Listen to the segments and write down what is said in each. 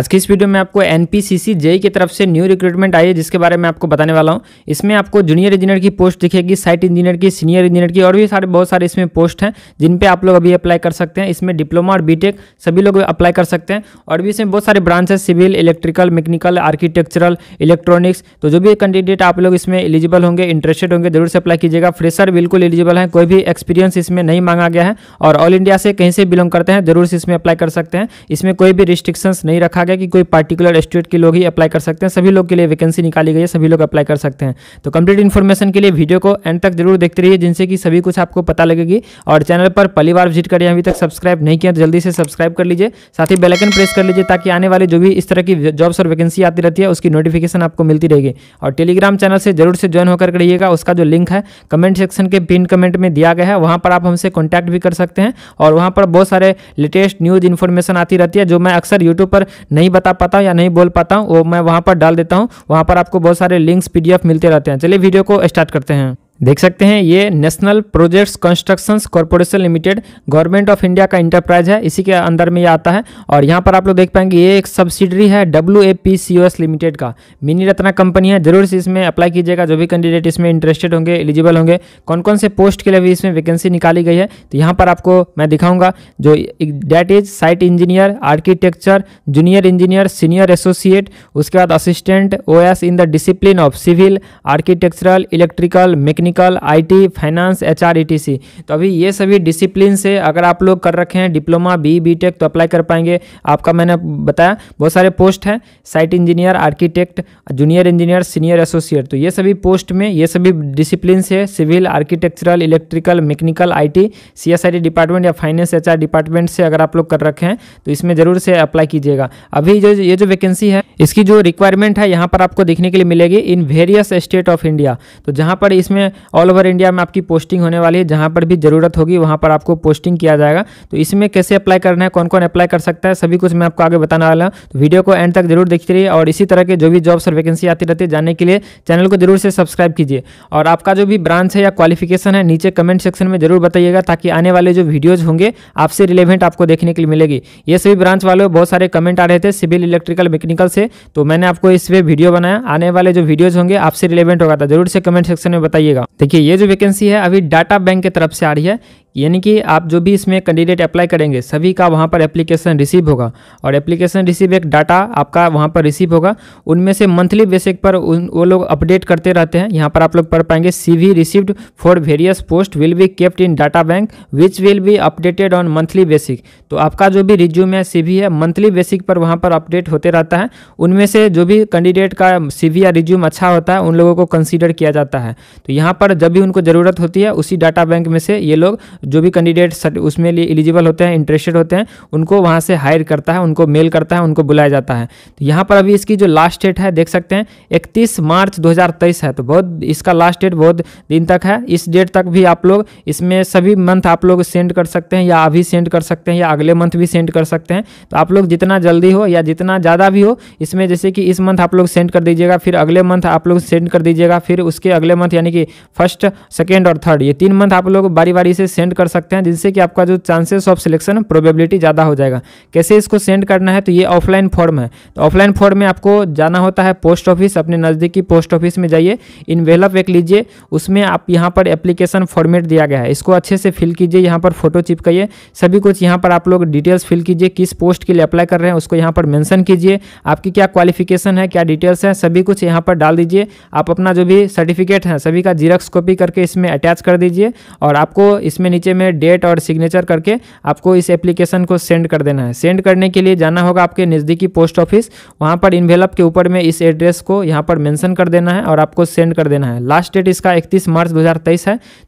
आज की इस वीडियो में आपको एन पी जेई की तरफ से न्यू रिक्रूटमेंट आई है जिसके बारे में आपको बताने वाला हूँ इसमें आपको जूनियर इंजीनियर की पोस्ट दिखेगी साइट इंजीनियर की सीनियर इंजीनियर की और भी सारे बहुत सारे इसमें पोस्ट हैं जिन पे आप लोग अभी अप्लाई कर सकते हैं इसमें डिप्लोमा और बीटेक सभी लोग अप्लाई कर सकते हैं और भी इसमें बहुत सारे ब्रांच है civil electrical mechanical architectural electronics तो जो भी कैंडिडेट आप लोग इसमें एलिजिबल होंगे इंटरेस्टेड होंगे जरूर से अप्लाई कीजिएगा फ्रेशर बिल्कुल एलिजिबल है कोई भी एक्सपीरियंस इसमें नहीं मांगा गया है और ऑल इंडिया से कहीं से बिलोंग करते हैं जरूर से इसमें अप्लाई कर सकते हैं इसमें कोई भी रिस्ट्रिक्शंस नहीं रखा गया कि कोई पार्टिकुलर स्टेट के लोग ही अप्लाई कर सकते हैं सभी लोग के लिए वैकेंसी निकाली गई है सभी लोग अप्लाई कर सकते हैं तो कंप्लीट इन्फॉर्मेशन के लिए वीडियो को एंड तक जरूर देखते रहिए जिनसे कि सभी कुछ आपको पता लगेगी और चैनल पर पहली बार विजिट करिए अभी तक सब्सक्राइब नहीं किया तो जल्दी से सब्सक्राइब कर लीजिए साथ ही बेलाइकन प्रेस कर लीजिए ताकि आने वाले जो भी इस तरह की जॉब्स और वैकेंसी आती रहती है उसकी नोटिफिकेशन आपको मिलती रहेगी और टेलीग्राम चैनल से जरूर से ज्वाइन होकर रहिएगा उसका जो लिंक है कमेंट सेक्शन के पिन कमेंट में दिया गया है वहाँ पर आप हमसे कॉन्टैक्ट भी कर सकते हैं और वहाँ पर बहुत सारे लेटेस्ट न्यूज़ इन्फॉर्मेशन आती रहती है जो मैं अक्सर यूट्यूब पर नहीं बता पाता हूँ या नहीं बोल पाता हूँ वो मैं वहाँ पर डाल देता हूँ वहाँ पर आपको बहुत सारे लिंक्स पी मिलते रहते हैं चलिए वीडियो को स्टार्ट करते हैं देख सकते हैं ये national projects constructions corporation limited government of India का इंटरप्राइज है इसी के अंदर में ये आता है और यहाँ पर आप लोग देख पाएंगे ये एक सब्सिडरी है W A P C O S limited का मिनी रत्ना कंपनी है जरूर से इसमें अप्लाई कीजिएगा जो भी कैंडिडेट इसमें इंटरेस्टेड होंगे एलिजिबल होंगे कौन कौन से पोस्ट के लिए भी इसमें वैकेंसी निकाली गई है तो यहाँ पर आपको मैं दिखाऊंगा जो that is site engineer architecture junior engineer senior associate उसके बाद assistant uh in the discipline of civil architectural electrical mechanic technical IT finance HR ETC तो अभी ये सभी डिसिप्लिन से अगर आप लोग कर रखे हैं डिप्लोमा बी बी टेक तो अप्लाई कर पाएंगे आपका मैंने बताया बहुत सारे पोस्ट हैं site engineer architect junior engineer senior associate तो ये सभी पोस्ट में ये सभी डिसिप्लिन से civil architectural electrical mechanical I CSIT department या फाइनेंस एचआर डिपार्टमेंट से अगर आप लोग कर रखे हैं तो इसमें ज़रूर से अप्लाई कीजिएगा अभी जो ये जो वैकेंसी है इसकी जो रिक्वायरमेंट है यहाँ पर आपको देखने के लिए मिलेगी in various state of India तो जहाँ पर इसमें ऑल ओवर इंडिया में आपकी पोस्टिंग होने वाली है जहाँ पर भी ज़रूरत होगी वहाँ पर आपको पोस्टिंग किया जाएगा तो इसमें कैसे अप्लाई करना है कौन कौन अप्लाई कर सकता है सभी कुछ मैं आपको आगे बताने वाला हूँ तो वीडियो को एंड तक जरूर देखते रहिए और इसी तरह के जो भी जॉब्स और वैकेंसी आती रहती है जानने के लिए चैनल को जरूर से सब्सक्राइब कीजिए और आपका जो भी ब्रांच है या क्वालिफिकेशन है नीचे कमेंट सेक्शन में जरूर बताइएगा ताकि आने वाले जो वीडियोज़ होंगे आपसे रिलेवेंट आपको देखने के लिए मिलेगी ये सभी ब्रांच वालों बहुत सारे कमेंट आ रहे थे सिविल इलेक्ट्रिकल मैकेनिकल से तो मैंने आपको इस पर वीडियो बनाया आने वाले जो वीडियोज़ होंगे आपसे रिलेवेंट होगा था तो जरूर से कमेंट सेक्शन में बताइएगा देखिए ये जो वैकेंसी है अभी डाटा बैंक की तरफ से आ रही है यानी कि आप जो भी इसमें कैंडिडेट अप्लाई करेंगे सभी का वहाँ पर एप्लीकेशन रिसीव होगा और एप्लीकेशन रिसीव एक डाटा आपका वहाँ पर रिसीव होगा उनमें से मंथली बेसिक पर उन वो लोग अपडेट करते रहते हैं यहाँ पर आप लोग पढ़ पाएंगे C V received for various post will be kept in data bank which will be updated on monthly basic तो आपका जो भी रिज्यूम है सी है मंथली बेसिक पर वहाँ पर अपडेट होते रहता है उनमें से जो भी कैंडिडेट का सी या रिज्यूम अच्छा होता है उन लोगों को कंसिडर किया जाता है तो यहाँ पर जब भी उनको ज़रूरत होती है उसी डाटा बैंक में से ये लोग जो भी कैंडिडेट उसमें लिए एलिजिबल होते हैं इंटरेस्टेड होते हैं उनको वहाँ से हायर करता है उनको मेल करता है उनको बुलाया जाता है तो यहाँ पर अभी इसकी जो लास्ट डेट है देख सकते हैं इकतीस मार्च दो है तो बहुत इसका लास्ट डेट बहुत दिन तक है इस डेट तक भी आप लोग इसमें सभी मंथ आप लोग सेंड कर सकते हैं या अभी सेंड कर सकते हैं या अगले मंथ भी सेंड कर सकते हैं तो आप लोग जितना जल्दी हो या जितना ज़्यादा भी हो इसमें जैसे कि इस मंथ आप लोग सेंड कर दीजिएगा फिर अगले मंथ आप लोग सेंड कर दीजिएगा फिर उसके अगले मंथ यानी कि फर्स्ट सेकेंड और थर्ड ये तीन मंथ आप लोग बारी बारी से सेंड सेंड कर सकते हैं जिससे कि आपका जो चांसेस ऑफ सिलेक्शन प्रोबेबिलिटी ज़्यादा हो जाएगा कैसे इसको सेंड करना है तो ये ऑफलाइन फॉर्म है तो ऑफलाइन फॉर्म में आपको जाना होता है पोस्ट ऑफिस अपने नज़दीकी पोस्ट ऑफिस में जाइए इन इनवेलप एक लीजिए उसमें आप यहाँ पर एप्लीकेशन फॉर्मेट दिया गया है इसको अच्छे से फिल कीजिए यहाँ पर फोटो चिपकाइए सभी कुछ यहाँ पर आप लोग डिटेल्स फिल कीजिए किस पोस्ट के लिए अप्लाई कर रहे हैं उसको यहाँ पर मैंसन कीजिए आपकी क्या क्वालिफिकेशन है क्या डिटेल्स हैं सभी कुछ यहाँ पर डाल दीजिए आप अपना जो भी सर्टिफिकेट है सभी का जीरक्स कॉपी करके इसमें अटैच कर दीजिए और आपको इसमें नीचे में डेट और सिग्नेचर करके आपको इस एप्लीकेशन को सेंड कर देना है सेंड करने के लिए जाना होगा आपके नज़दीकी पोस्ट ऑफिस वहाँ पर इन्वेलप के ऊपर में इस एड्रेस को यहाँ पर मैंसन कर देना है और आपको सेंड कर देना है लास्ट डेट इसका इकतीस मार्च दो है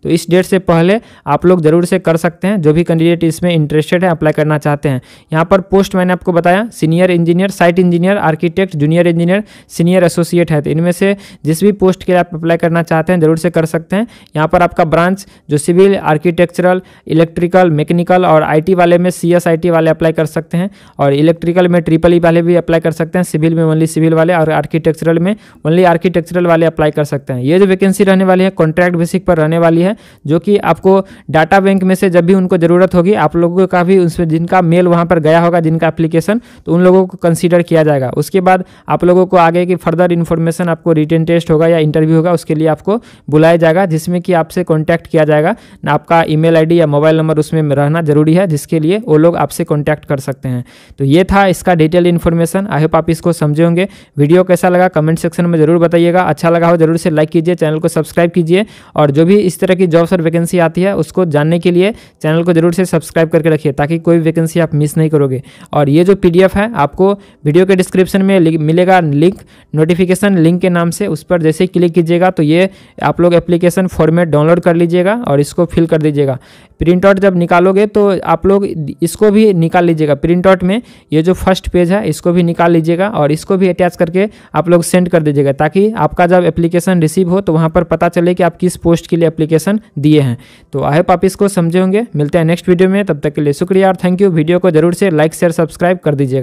तो इस डेट से पहले आप लोग ज़रूर से कर सकते हैं जो भी कैंडिडेट इसमें इंटरेस्टेड है अप्लाई करना चाहते हैं यहाँ पर पोस्ट मैंने आपको बताया senior engineer site engineer architect junior engineer senior associate है तो इनमें से जिस भी पोस्ट के लिए आप अप्लाई करना चाहते हैं ज़रूर से कर सकते हैं यहाँ पर आपका ब्रांच जो civil architecture structural electrical mechanical और आईटी वाले में सीएसआईटी वाले अप्लाई कर सकते हैं और इलेक्ट्रिकल में ट्रिपल ई e वाले भी अप्लाई कर सकते हैं सिविल में ओनली सिविल वाले और आर्किटेक्चरल में ओनली आर्किटेक्चरल वाले अप्लाई कर सकते हैं ये जो वैकेंसी रहने वाली है कॉन्ट्रैक्ट बेसिक पर रहने वाली है जो कि आपको डाटा बैंक में से जब भी उनको ज़रूरत होगी आप लोगों का भी उसमें जिनका मेल वहाँ पर गया होगा जिनका एप्लीकेशन तो उन लोगों को कंसिडर किया जाएगा उसके बाद आप लोगों को आगे की फर्दर इन्फॉर्मेशन आपको रिटर्न टेस्ट होगा या इंटरव्यू होगा उसके लिए आपको बुलाया जाएगा जिसमें कि आपसे कॉन्टैक्ट किया जाएगा आपका ई ईमेल आईडी या मोबाइल नंबर उसमें रहना ज़रूरी है जिसके लिए वो लोग आपसे कॉन्टैक्ट कर सकते हैं तो ये था इसका डिटेल इन्फॉर्मेशन आई होप आप इसको समझे होंगे वीडियो कैसा लगा कमेंट सेक्शन में जरूर बताइएगा अच्छा लगा हो जरूर से लाइक कीजिए चैनल को सब्सक्राइब कीजिए और जो भी इस तरह की जॉब्स और वैकेंसी आती है उसको जानने के लिए चैनल को जरूर से सब्सक्राइब करके रखिए ताकि कोई वैकेंसी आप मिस नहीं करोगे और ये जो पी है आपको वीडियो के डिस्क्रिप्शन में मिलेगा लिंक नोटिफिकेशन लिंक के नाम से उस पर जैसे ही क्लिक कीजिएगा तो ये आप लोग एप्लीकेशन फॉर्मेट डाउनलोड कर लीजिएगा और इसको फिल कर दीजिएगा प्रिंट आउट जब निकालोगे तो आप लोग इसको भी निकाल लीजिएगा प्रिंट आउट में ये जो फर्स्ट पेज है इसको भी निकाल लीजिएगा और इसको भी अटैच करके आप लोग सेंड कर दीजिएगा ताकि आपका जब एप्लीकेशन रिसीव हो तो वहाँ पर पता चले कि आप किस पोस्ट के लिए एप्लीकेशन दिए हैं तो आई होप आप इसको समझे होंगे मिलते हैं नेक्स्ट वीडियो में तब तक के लिए शुक्रिया और थैंक यू वीडियो को जरूर से लाइक शेयर सब्सक्राइब कर दीजिएगा